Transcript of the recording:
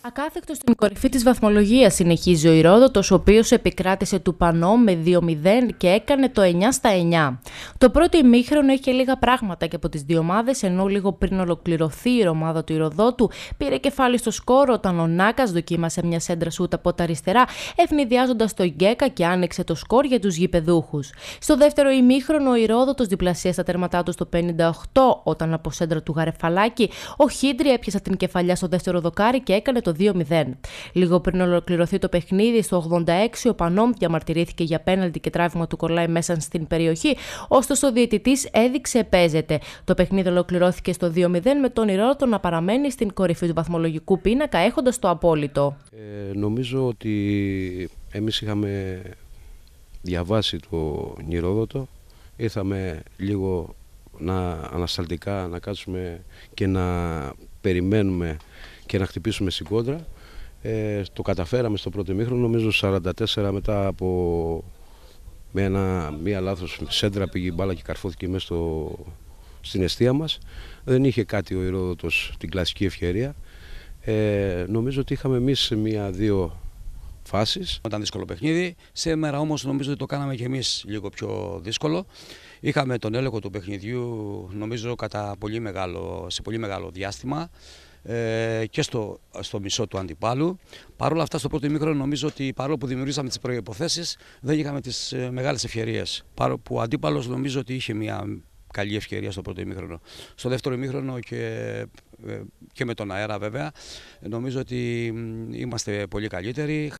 Ακάθεκτος στην κορυφή της βαθμολογίας συνεχίζει ο Ηρόδοτος, ο οποίος επικράτησε του Πανό με 2-0 και έκανε το 9 στα 9. Το πρώτο ημίχρονο είχε λίγα πράγματα και από τις δύο ομάδες, ενώ λίγο πριν ολοκληρωθεί η ομάδα του Ηροδότου, πήρε κεφάλι στο σκόρο όταν ο Νάκας δοκίμασε μια σέντρα σουτα από τα αριστερά, ευνηδιάζοντας το Γκέκα και άνοιξε το σκόρ για τους γηπεδούχους. Στο δεύτερο ημίχρονο, ο Ηρόδοτος διπλασία στα τέρματά του στο 58, όταν από σέντρα του Γαρεφαλάκη, ο Χίντρι έπιασε την κεφαλιά στο δεύτερο δοκάρι και έκανε το 2 Λίγο πριν ολοκληρωθεί το παιχνίδι, στο 86 ο Πανόμ διαμαρτυρήθηκε για πέναλτι και τράβημα του κολλάει μέσα στην περιοχή, ωστόσο ο διαιτητής έδειξε παίζεται. Το παιχνίδι ολοκληρώθηκε στο 2-0 με τον Ηρώτο να παραμένει στην κορυφή του βαθμολογικού πίνακα έχοντας το απόλυτο. Ε, νομίζω ότι εμείς είχαμε διαβάσει το Νηρόδοτο, ήρθαμε λίγο να ανασταλτικά να κάτσουμε και να περιμένουμε και να χτυπήσουμε στην κόντρα. Ε, το καταφέραμε στο πρώτο μήχρονο, νομίζω 44 μετά από με ένα, μία λάθος σέντρα πήγε η μπάλα και καρφώθηκε μέσα στο, στην αιστεία μας. Δεν είχε κάτι ο Ηρόδοτος την κλασική ευκαιρία. Ε, νομίζω ότι είχαμε εμείς μία-δύο φάσεις. Ήταν δύσκολο παιχνίδι. Σήμερα όμως νομίζω ότι το κάναμε και εμείς λίγο πιο δύσκολο. Είχαμε τον έλεγχο του παιχνιδιού νομίζω κατά πολύ μεγάλο, σε πολύ μεγάλο διάστημα ε, και στο, στο μισό του αντιπάλου. Παρ' όλα αυτά, στο πρώτο ημίχρονο νομίζω ότι παρόλο που δημιουργήσαμε τις προποθέσει, δεν είχαμε τις ε, μεγάλες ευκαιρίες. Παρόλο που ο αντίπαλος νομίζω ότι είχε μια καλή ευκαιρία στο πρώτο ημίχρονο. Στο δεύτερο ημίχρονο και, ε, και με τον αέρα βέβαια, νομίζω ότι είμαστε πολύ καλύτεροι.